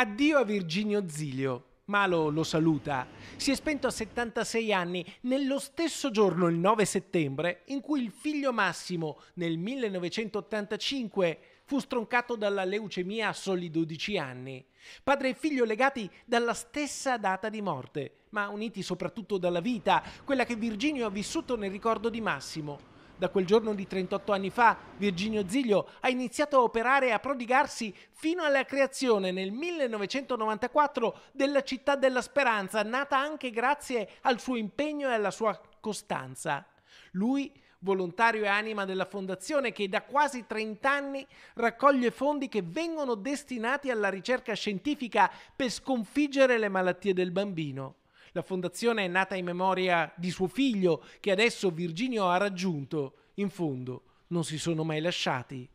Addio a Virginio Zilio. Malo lo saluta. Si è spento a 76 anni nello stesso giorno, il 9 settembre, in cui il figlio Massimo, nel 1985, fu stroncato dalla leucemia a soli 12 anni. Padre e figlio legati dalla stessa data di morte, ma uniti soprattutto dalla vita, quella che Virginio ha vissuto nel ricordo di Massimo, da quel giorno di 38 anni fa, Virginio Ziglio ha iniziato a operare e a prodigarsi fino alla creazione nel 1994 della Città della Speranza, nata anche grazie al suo impegno e alla sua costanza. Lui volontario e anima della fondazione che da quasi 30 anni raccoglie fondi che vengono destinati alla ricerca scientifica per sconfiggere le malattie del bambino. La fondazione è nata in memoria di suo figlio che adesso Virginio ha raggiunto. In fondo non si sono mai lasciati.